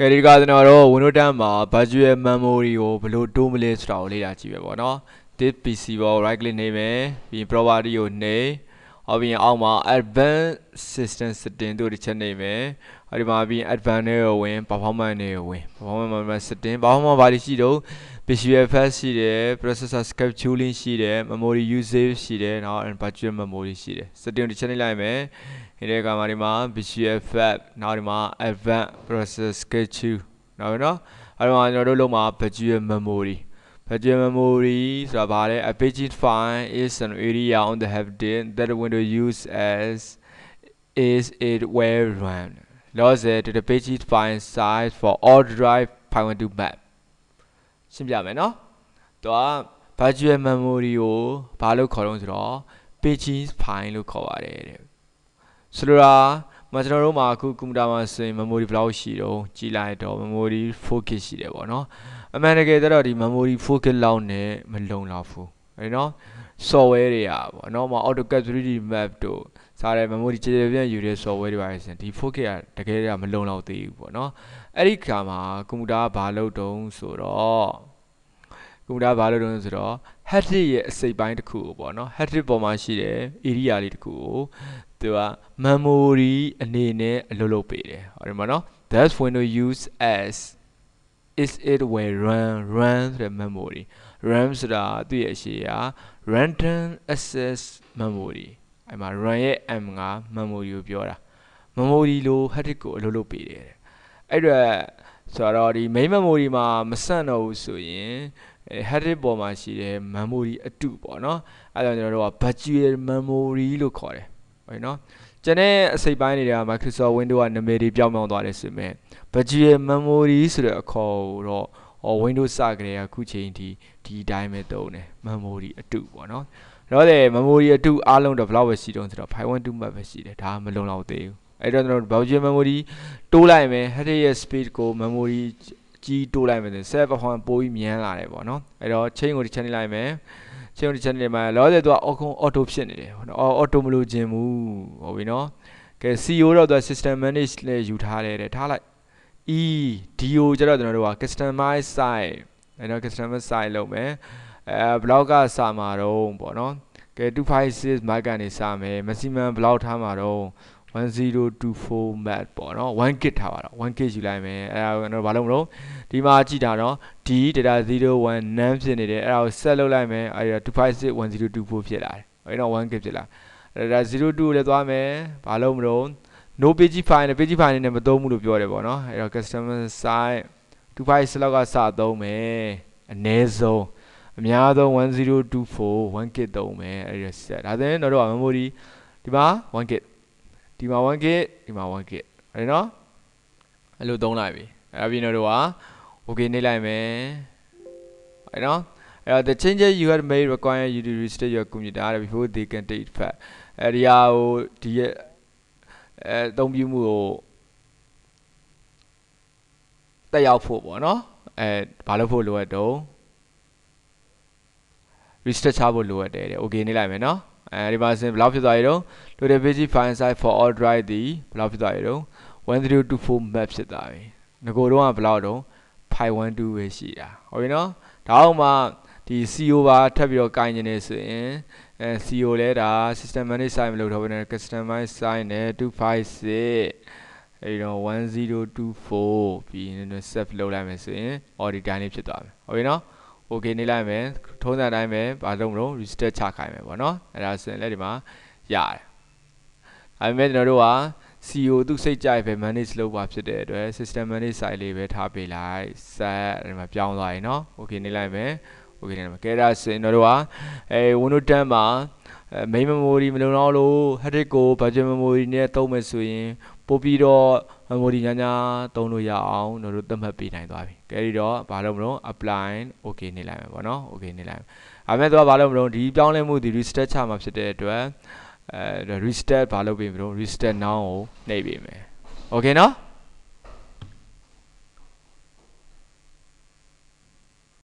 ကဲဒီကကျွန်တော်တို့ Windows 10မှာ virtual memory ကိုဘယ်လိုတိုးမလဲဆိုတာကိုလေ့လာကြည့်ပဲပေါ့နော် this PC ပေါ် right click နေမယ်ပြီး property ကိုနေအော်ပြီးအောက်မှာ advanced system setting တို့တစ်ချက်နေမယ်အဲဒီမှာပြီး advanced တွေကိုဝင် performance တွေကိုဝင် performance setting performance ဘာတွေရှိတော့ PCFS ရှိတယ် processor scale tooling ရှိတယ် memory usage ရှိတယ်เนาะ and virtual memory ရှိတယ် setting တစ်ချက်နှိပ်လိုက်မယ်ဒီတဲ့ကမှာဒီမှာ PCFS နောက်ဒီမှာ advanced processor scale 2နောက်ပြီเนาะအဲ့တော့ကျွန်တော်တို့လုံးမှာ virtual memory virtual memory ဆိုတာဗာလဲ a page file is an area on the hard disk that window use as is it where run loss the page file size for all drive 512 map ရှင်းပြမယ်နော်သူက virtual memory ကိုဘာလို့ခေါ်တော့ဆိုတော့ pages file လို့ခေါ်ပါတယ်တဲ့ဆိုလိုတာမကျွန်တော်တို့မှာအခုကွန်ပျူတာမှာဆိုရင် memory ဘယ်လောက်ရှိတုံးကြည့်လိုက်တော့ memory 4GB ရှိတယ်ပေါ့နော် အမှန်တကယ်တော့ဒီ memory 4GB လောက်နဲ့မလုံလောက်ဘူးအဲ့နော် software တွေอ่ะပေါ့နော်မ AutoCAD 3D map တို့စားတဲ့ memory ကြေကြေပြန့်ယူတဲ့ software တွေပါရှင်ဒီ 4K ကတကယ်တော့မလုံလောက်သေးဘူးပေါ့နော်အဲ့ဒီခါမှာကွန်ပျူတာဘာလုပ်တုံးဆိုတော့ကွန်ပျူတာဘာလုပ်တုံးဆိုတော့ haptic ရဲ့အစိပ်ပိုင်းတစ်ခုကိုပေါ့နော် haptic ပေါ်မှာရှိတဲ့ area လေးတစ်ခုကိုသူက memory အနေနဲ့အလုပ်လုပ်ပေးတယ်ဟုတ်တယ်မနော် that's window use as is it where run run ဆိုတဲ့ memory RAM ဆိုတာသူ့ရဲ့အရှိရာ random access memory အဲ့မှာ RAM ရဲ့ M က memory ကိုပြောတာ memory လို့ hard ကိုအလုပ်လုပ်ပေးတယ်အဲ့တော့ဆိုတော့ဒီ main memory မှာမဆန့်တော့ဘူးဆိုရင် hard disk ပေါ်မှာရှိတဲ့ memory အတုပေါ့နော်အဲ့ဒါကျွန်တော်တို့က virtual memory လို့ခေါ်တယ်ဟုတ်နော်ကျွန်တဲ့အစိပ်ပိုင်းတွေက Microsoft Windows ကနာမည်တွေပြောင်းပြောင်းသွားတယ်ဆိုပေမဲ့ Virtual Memory ဆိုတဲ့အခေါ်ကိုတော့ Windows စကတည်းကအခုချိန်ထိဒီအတိုင်းပဲသုံးတယ် Memory အတုပေါ့နော်တော့လေ memory အတုအားလုံး develop ပဲရှိတုံးဆိုတော့512 map ပဲရှိတယ်ဒါမလုံလောက်သေးဘူးအဲ့တော့ကျွန်တော် Belgium memory တိုးလိုက်မယ် head ရဲ့ speed ကို memory ကြီးတိုးလိုက်မယ်ဆိုရင် server ဟွန်ပိုးကြီးမြန်လာတယ်ပေါ့နော်အဲ့တော့ chain ကိုဒီ channel လိုက်မယ်ရှင်းဦး channel မှာလောဆယ်သူကအော်ကွန်အော်တိုဖြစ်နေတယ်ဟောနော်အော်တိုမလို့ခြင်းဘူးဟုတ်ပြီနော်ကဲ CO တော့သူက system manage လည်းယူထားတယ်တဲ့ထားလိုက် E DO ကျတော့ကျွန်တော်တို့က customize site အဲ့တော့ customize site လုပ်မယ်အဲ blog ကစာမှာတော့ပေါ့နော်ကဲ256 mark ကနေစာမယ် maximum blog ထားမှာတော့1024 mat ပေါ့နော်1 gig ထားပါတော့1 gig ယူလိုက်မယ်အဲ့ဒါကျွန်တော်ဘာလုပ်မလို့ဒီမှာကြည့်တာနော် d data 01 none ဖြစ်နေတယ်အဲ့ဒါကို set လုပ်လိုက်မယ်အဲ့ဒါ2561024ဖြစ်လာတယ်အဲ့တော့1 gig ဖြစ်လာဒါ02ကိုလည်းသွားမယ်ဘာလို့မလို့ no page file နဲ့ page file နဲ့မသုံးဘူးလို့ပြောတယ်ပေါ့နော်အဲ့တော့ customer site 256 slot ကစသုံးမယ်အနည်းဆုံးအများဆုံး1024 1GB သုံးမယ်အဲ့ဒီ set ဒါဆိုရင်တော့ memory ဒီမှာ 1GB ဒီမှာ 1gig ဒီမှာ 1gig အဲ့နော်အဲ့လိုသုံးလိုက်ပြီအဲ့ဒါပြီးတော့က okay နှိပ်လိုက်မယ်အဲ့နော်အဲ့တော့ the changes you have made require you to restart your computer before they can take effect အဲ့ဒီဟာကိုဒီရဲ့အဲအသုံးပြုမှုကိုတက်ရောက်ဖို့ပေါ့နော်အဲဘာလို့ဖို့လိုအပ်တော့ restart ချဖို့လိုအပ်တယ်တဲ့ okay နှိပ်လိုက်မယ်နော်အဲဒီမှာစဉ်ဘယ်လောက်ဖြစ်သွားရေတော့ total page file size for all drive ဒီဘယ်လောက်ဖြစ်သွားရေတော့1024 map ဖြစ်သွားပြီငကိုတော့ကဘယ်လောက်တော့ file 12ပဲရှိတာဟုတ်ပြီနော်ဒါအောင်မှဒီ CO ပါထပ်ပြီးတော့ကင်နေနေဆိုရင်အဲ CO လဲဒါ system manage site မလို့ထားပါနဲ့ customize site နဲ့256အဲဒီတော့1024ပြီးရင် save လုပ်လိုက်မယ်ဆိုရင် audio တိုင်းလေးဖြစ်သွားမယ်ဟုတ်ပြီနော် okay နေလိုက်မယ်ထုံးစံတိုင်းပဲဘာလို့မလို့ register ချခိုင်းမယ်ပေါ့နော်အဲ့ဒါဆိုရင်လည်းဒီမှာရတယ်ဒါပေမဲ့ကျွန်တော်တို့က CEO သူစိတ်ကြိုက်ပဲ manage လုပ်ပါဖြစ်တဲ့အတွက် system manage site လေးပဲထားပေးလိုက် set ဒီမှာပြောင်းသွားရင်เนาะ okay နေလိုက်မယ်โอเคနော်ကဲဒါဆိုရင်တို့ကအဲ Windows 10မှာ main memory မလုံလောက်လို့ hard disk ကို virtual memory နဲ့သုံးမယ်ဆိုရင် ပို့ပြီးတော့ငိုဒီညာညာသုံးလို့ရအောင်တို့တို့သတ်မှတ်ပေးနိုင်သွားပြီကဲဒီတော့ဘာလို့မလို့ apply okay နေလိုက်မယ်ပေါ့နော် okay နေလိုက်မယ်ဒါမဲ့သူကဘာလို့မလို့ဒီပြောင်းလဲမှုဒီ reset ချမှာဖြစ်တဲ့အတွက်အဲ reset ဘာလုပ်ပေးမလို့ reset now ကိုနှိပ်ပေးမယ် okay နော်